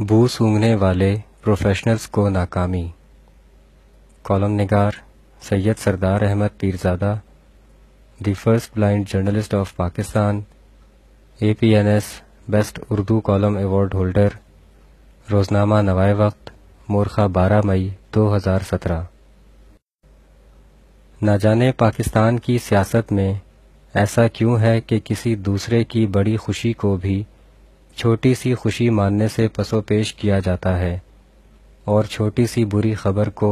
बू सूंघने वाले प्रोफेशनल्स को नाकामी कॉलम निगार Syed Sardar Ahmad Pirzada the first blind journalist of Pakistan A P N S best Urdu column award holder रोजनामा नवाए वक्त मोरखा बारह मई दो हज़ार सत्रह ना जाने पाकिस्तान की सियासत में ऐसा क्यों है कि किसी दूसरे की बड़ी खुशी को भी छोटी सी खुशी मानने से पसोपेश किया जाता है और छोटी सी बुरी खबर को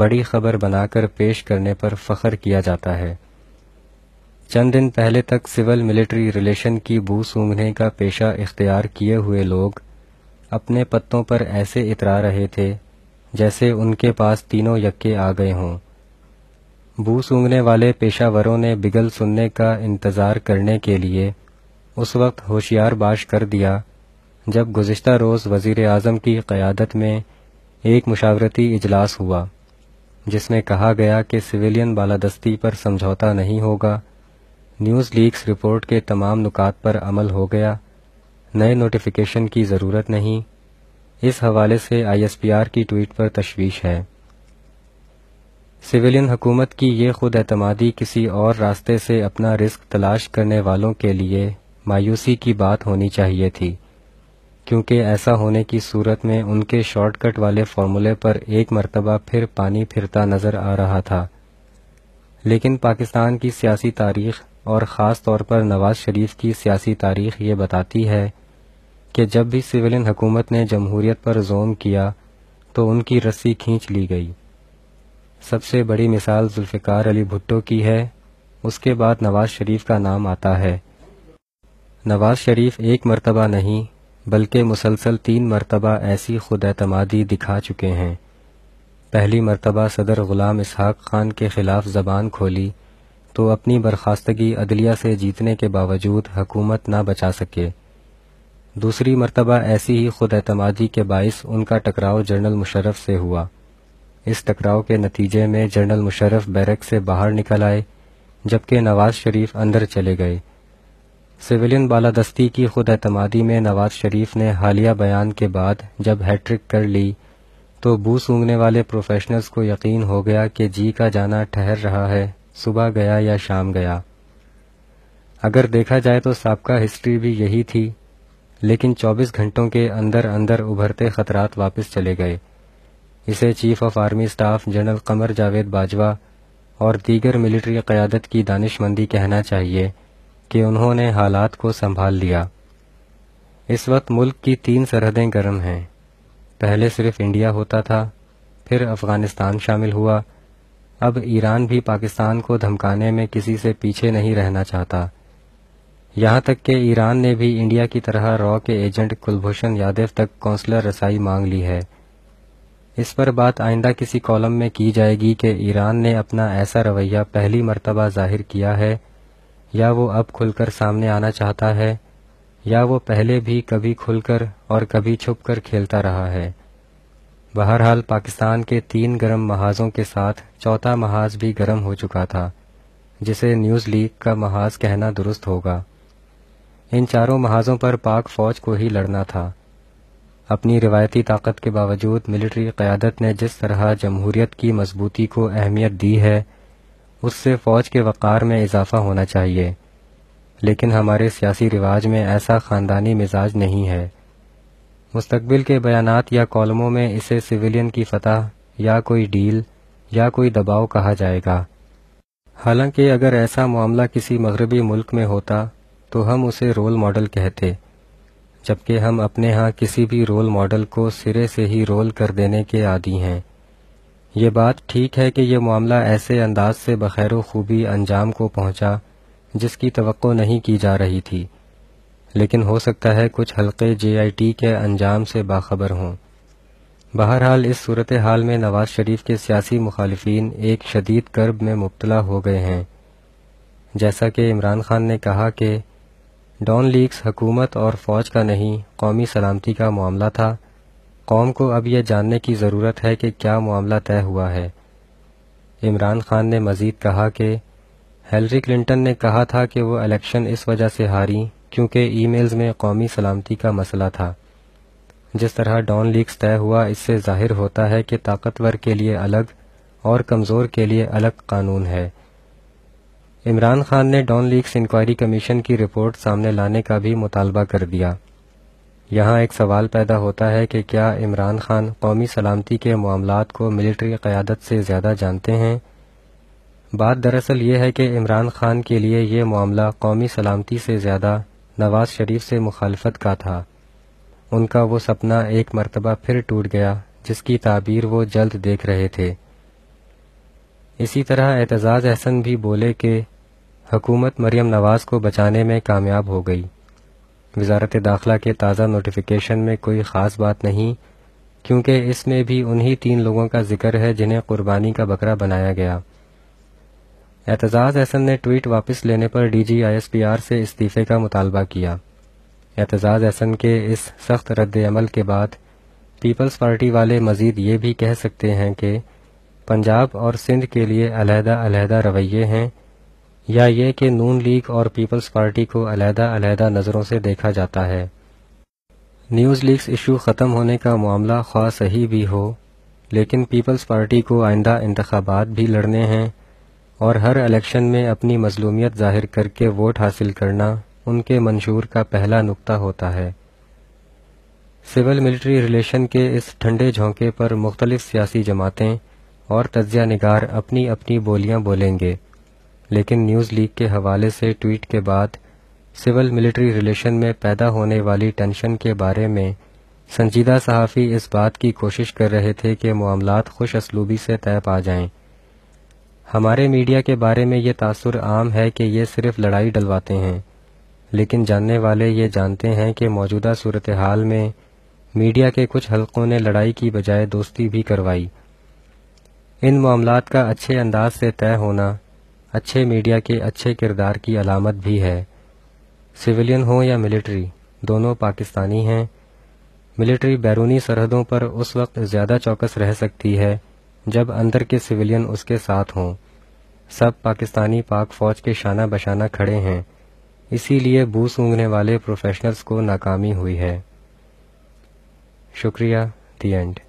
बड़ी खबर बनाकर पेश करने पर फख्र किया जाता है चंद दिन पहले तक सिविल मिलिट्री रिलेशन की बू सूंघने का पेशा इख्तियार किए हुए लोग अपने पत्तों पर ऐसे इतरा रहे थे जैसे उनके पास तीनों यक्के आ गए हों बू सूंघने वाले पेशावरों ने बिगल सुनने का इंतज़ार करने के लिए उस वक्त होशियार बाश कर दिया जब गुज्त रोज़ वज़ी अजम की क़्यादत में एक मशावरती इजलास हुआ जिसमें कहा गया कि सिविलियन बालादस्ती पर समझौता नहीं होगा न्यूज़ लीक्स रिपोर्ट के तमाम नुकात पर अमल हो गया नए नोटिफिकेशन की ज़रूरत नहीं इस हवाले से आईएसपीआर की ट्वीट पर तशवीश है सिविलियन हुकूमत की ये खुद एतमादी किसी और रास्ते से अपना रिस्क तलाश करने वालों के लिए मायूसी की बात होनी चाहिए थी क्योंकि ऐसा होने की सूरत में उनके शॉर्टकट वाले फार्मूले पर एक मरतबा फिर पानी फिरता नज़र आ रहा था लेकिन पाकिस्तान की सियासी तारीख और ख़ास तौर पर नवाज़ शरीफ की सियासी तारीख ये बताती है कि जब भी सिविलियन हुकूमत ने जमहूरियत पर जोम किया तो उनकी रस्सी खींच ली गई सबसे बड़ी मिसाल जुल्फ़िकार अली भुट्टो की है उसके बाद नवाज़ शरीफ का नाम आता है नवाज शरीफ एक मरतबा नहीं बल्कि मुसलसल तीन मरतबा ऐसी खुद अतमादी दिखा चुके हैं पहली मरतबा सदर ग़ुलाम इसहाक़ ख़ान के ख़िलाफ़ ज़बान खोली तो अपनी बर्खास्तगी अदलिया से जीतने के बावजूद हकूमत ना बचा सके दूसरी मरतबा ऐसी ही खुद अतमादी के बायस उनका टकराव जनरल मुशरफ से हुआ इस टकराव के नतीजे में जनरल मुशरफ बैरक से बाहर निकल आए जबकि नवाज शरीफ अंदर चले गए सिविलियन बालादस्ती की खुद अतमादी में नवाज शरीफ ने हालिया बयान के बाद जब हैट्रिक कर ली तो बू सूंघने वाले प्रोफेशनल्स को यकीन हो गया कि जी का जाना ठहर रहा है सुबह गया या शाम गया अगर देखा जाए तो सबका हिस्ट्री भी यही थी लेकिन 24 घंटों के अंदर अंदर उभरते खतरात वापस चले गए इसे chief of army staff general Qamar Javed Bajwa और दीगर मिलिट्री क़्यादत की दानिशमंदी कहना चाहिए कि उन्होंने हालात को संभाल लिया इस वक्त मुल्क की तीन सरहदें गर्म हैं पहले सिर्फ इंडिया होता था फिर अफगानिस्तान शामिल हुआ अब ईरान भी पाकिस्तान को धमकाने में किसी से पीछे नहीं रहना चाहता यहां तक कि ईरान ने भी इंडिया की तरह रॉ के एजेंट कुलभूषण यादव तक कौंसलर रसाई मांग ली है इस पर बात आइंदा किसी कॉलम में की जाएगी कि ईरान ने अपना ऐसा रवैया पहली मर्तबा जाहिर किया है या वो अब खुलकर सामने आना चाहता है या वो पहले भी कभी खुलकर और कभी छुपकर खेलता रहा है बहरहाल पाकिस्तान के तीन गर्म महाजों के साथ चौथा महाज भी गर्म हो चुका था जिसे न्यूज़ लीग का महाज कहना दुरुस्त होगा इन चारों महाजों पर पाक फौज को ही लड़ना था अपनी रिवायती ताकत के बावजूद मिलिट्री क़्यादत ने जिस तरह जमहूरियत की मजबूती को अहमियत दी है उससे फौज के वक़ार में इजाफा होना चाहिए लेकिन हमारे सियासी रिवाज में ऐसा ख़ानदानी मिजाज नहीं है मुस्तबिल के बयानात या कॉलमों में इसे सिविलियन की फतह या कोई डील या कोई दबाव कहा जाएगा हालांकि अगर ऐसा मामला किसी मगरबी मुल्क में होता तो हम उसे रोल मॉडल कहते जबकि हम अपने यहाँ किसी भी रोल मॉडल को सिरे से ही रोल कर देने के आदि हैं ये बात ठीक है कि यह मामला ऐसे अंदाज से बखैर खूबी अंजाम को पहुंचा जिसकी तो नहीं की जा रही थी लेकिन हो सकता है कुछ हल्के जेआईटी के अंजाम से बाखबर हों बहरहाल इस सूरत हाल में नवाज शरीफ के सियासी मुखालफन एक शदीद कर्ब में मुबतला हो गए हैं जैसा कि इमरान खान ने कहा कि डॉन लीग्स हकूमत और फौज का नहीं कौमी सलामती का मामला था कौम को अब यह जानने की ज़रूरत है कि क्या मामला तय हुआ है इमरान खान ने मज़ीद कहा कि हेलरी क्लिंटन ने कहा था कि वो इलेक्शन इस वजह से हारी क्योंकि ईमेल्स में कौमी सलामती का मसला था जिस तरह डॉन लीक्स तय हुआ इससे जाहिर होता है कि ताकतवर के लिए अलग और कमज़ोर के लिए अलग कानून है इमरान खान ने डॉन लीक्स इंक्वायरी कमीशन की रिपोर्ट सामने लाने का भी मुतालबा कर दिया यहाँ एक सवाल पैदा होता है कि क्या इमरान खान कौमी सलामती के मामला को मिलिट्री क़्यादत से ज़्यादा जानते हैं बात दरअसल ये है कि इमरान खान के लिए ये मामला कौमी सलामती से ज़्यादा नवाज शरीफ से मुखालफत का था उनका वो सपना एक मरतबा फिर टूट गया जिसकी ताबीर वो जल्द देख रहे थे इसी तरह एतजाज़ अहसन भी बोले कि हुकूमत मरियम नवाज़ को बचाने में कामयाब हो गई वजारत दाखिला के ताज़ा नोटिफिकेशन में कोई ख़ास बात नहीं क्योंकि इसमें भी उन्हीं तीन लोगों का जिक्र है जिन्हें कुर्बानी का बकरा बनाया गया एतजाज़ एहसन ने ट्वीट वापस लेने पर D G I S P R से इस्तीफे का मुतालबा किया एतजाज़ एहसन के इस सख्त रद्दमल के बाद पीपल्स पार्टी वाले मजीद ये भी कह सकते हैं कि पंजाब और सिंध के लिए अलहदा अलहदा रवैये हैं या ये कि नून लीग और पीपल्स पार्टी को अलहदा अलहदा नज़रों से देखा जाता है न्यूज़ लीग इशू ख़त्म होने का मामला ख्वा सही भी हो लेकिन पीपल्स पार्टी को आइंदा इंतबात भी लड़ने हैं और हर इलेक्शन में अपनी मजलूमियत जाहिर करके वोट हासिल करना उनके मंशूर का पहला नुकता होता है सिविल मिलिट्री रिलेशन के इस ठंडे झोंके पर मुख्तलिफ सियासी जमातें और तजिया निगार अपनी अपनी बोलियां बोलेंगे लेकिन न्यूज़ लीक के हवाले से ट्वीट के बाद सिविल मिलिट्री रिलेशन में पैदा होने वाली टेंशन के बारे में संजीदा सहाफ़ी इस बात की कोशिश कर रहे थे कि मामला खुश असलूबी से तय पा जाएं। हमारे मीडिया के बारे में ये तासर आम है कि ये सिर्फ लड़ाई डलवाते हैं लेकिन जानने वाले ये जानते हैं कि मौजूदा सूरत हाल में मीडिया के कुछ हलकों ने लड़ाई की बजाय दोस्ती भी करवाई इन मामला का अच्छे अंदाज से तय होना अच्छे मीडिया के अच्छे किरदार की अलामत भी है सिविलियन हो या मिलिट्री दोनों पाकिस्तानी हैं मिलिट्री बैरूनी सरहदों पर उस वक्त ज़्यादा चौकस रह सकती है जब अंदर के सिविलियन उसके साथ हों सब पाकिस्तानी पाक फौज के शाना बशाना खड़े हैं इसीलिए बू सूंघने वाले प्रोफेशनल्स को नाकामी हुई है शुक्रिया दी एंड